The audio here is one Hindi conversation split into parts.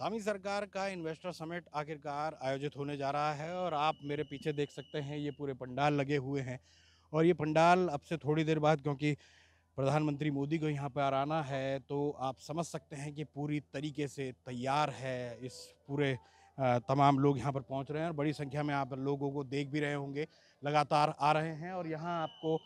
धामी सरकार का इन्वेस्टर समिट आखिरकार आयोजित होने जा रहा है और आप मेरे पीछे देख सकते हैं ये पूरे पंडाल लगे हुए हैं और ये पंडाल अब से थोड़ी देर बाद क्योंकि प्रधानमंत्री मोदी को यहाँ पर आना है तो आप समझ सकते हैं कि पूरी तरीके से तैयार है इस पूरे तमाम लोग यहाँ पर पहुँच रहे हैं और बड़ी संख्या में आप लोगों को देख भी रहे होंगे लगातार आ रहे हैं और यहाँ आपको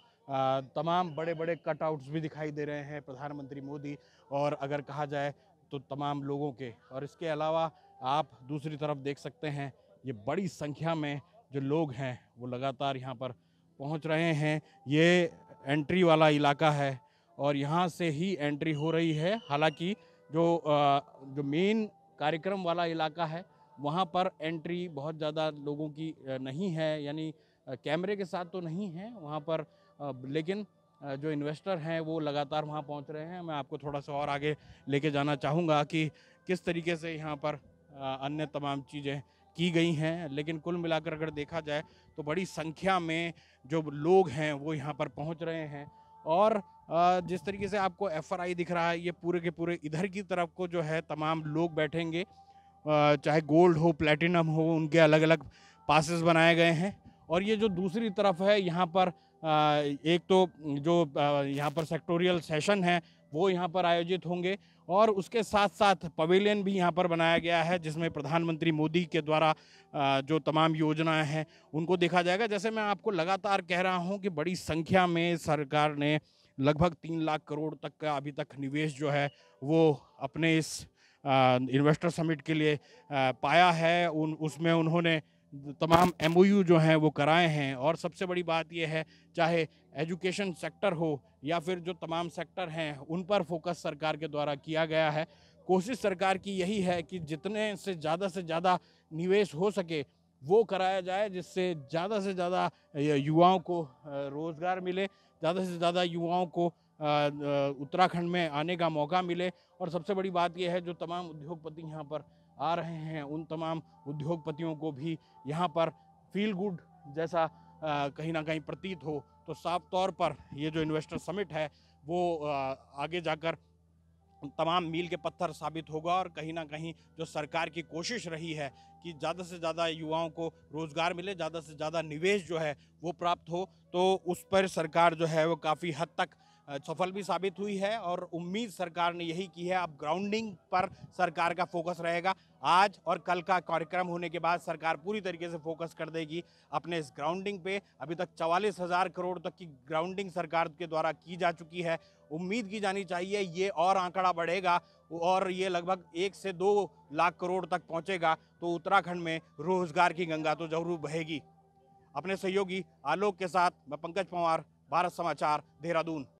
तमाम बड़े बड़े कटआउट्स भी दिखाई दे रहे हैं प्रधानमंत्री मोदी और अगर कहा जाए तो तमाम लोगों के और इसके अलावा आप दूसरी तरफ देख सकते हैं ये बड़ी संख्या में जो लोग हैं वो लगातार यहाँ पर पहुँच रहे हैं ये एंट्री वाला इलाका है और यहाँ से ही एंट्री हो रही है हालांकि जो जो मेन कार्यक्रम वाला इलाका है वहाँ पर एंट्री बहुत ज़्यादा लोगों की नहीं है यानी कैमरे के साथ तो नहीं है वहाँ पर लेकिन जो इन्वेस्टर हैं वो लगातार वहाँ पहुँच रहे हैं मैं आपको थोड़ा सा और आगे लेके जाना चाहूँगा कि किस तरीके से यहाँ पर अन्य तमाम चीज़ें की गई हैं लेकिन कुल मिलाकर अगर देखा जाए तो बड़ी संख्या में जो लोग हैं वो यहाँ पर पहुँच रहे हैं और जिस तरीके से आपको एफ दिख रहा है ये पूरे के पूरे इधर की तरफ को जो है तमाम लोग बैठेंगे चाहे गोल्ड हो प्लेटिनम हो उनके अलग अलग पासिस बनाए गए हैं और ये जो दूसरी तरफ है यहाँ पर एक तो जो यहाँ पर सेक्टोरियल सेशन है वो यहाँ पर आयोजित होंगे और उसके साथ साथ पवेलियन भी यहाँ पर बनाया गया है जिसमें प्रधानमंत्री मोदी के द्वारा जो तमाम योजनाएं हैं उनको देखा जाएगा जैसे मैं आपको लगातार कह रहा हूँ कि बड़ी संख्या में सरकार ने लगभग तीन लाख करोड़ तक का अभी तक निवेश जो है वो अपने इस इन्वेस्टर समिट के लिए पाया है उन उसमें उन्होंने तमाम एम जो हैं वो कराए हैं और सबसे बड़ी बात यह है चाहे एजुकेशन सेक्टर हो या फिर जो तमाम सेक्टर हैं उन पर फोकस सरकार के द्वारा किया गया है कोशिश सरकार की यही है कि जितने से ज़्यादा से ज़्यादा निवेश हो सके वो कराया जाए जिससे ज़्यादा से ज़्यादा युवाओं को रोज़गार मिले ज़्यादा से ज़्यादा युवाओं को उत्तराखंड में आने का मौका मिले और सबसे बड़ी बात यह है जो तमाम उद्योगपति यहाँ पर आ रहे हैं उन तमाम उद्योगपतियों को भी यहाँ पर फील गुड जैसा कहीं ना कहीं प्रतीत हो तो साफ तौर पर ये जो इन्वेस्टर समिट है वो आगे जाकर तमाम मील के पत्थर साबित होगा और कहीं ना कहीं जो सरकार की कोशिश रही है कि ज़्यादा से ज़्यादा युवाओं को रोज़गार मिले ज़्यादा से ज़्यादा निवेश जो है वो प्राप्त हो तो उस पर सरकार जो है वो काफ़ी हद तक सफल भी साबित हुई है और उम्मीद सरकार ने यही की है अब ग्राउंडिंग पर सरकार का फोकस रहेगा आज और कल का कार्यक्रम होने के बाद सरकार पूरी तरीके से फोकस कर देगी अपने इस ग्राउंडिंग पे अभी तक चवालीस हज़ार करोड़ तक की ग्राउंडिंग सरकार के द्वारा की जा चुकी है उम्मीद की जानी चाहिए ये और आंकड़ा बढ़ेगा और ये लगभग एक से दो लाख करोड़ तक पहुँचेगा तो उत्तराखंड में रोजगार की गंगा तो जरूर बहेगी अपने सहयोगी आलोक के साथ मैं पंकज पंवार भारत समाचार देहरादून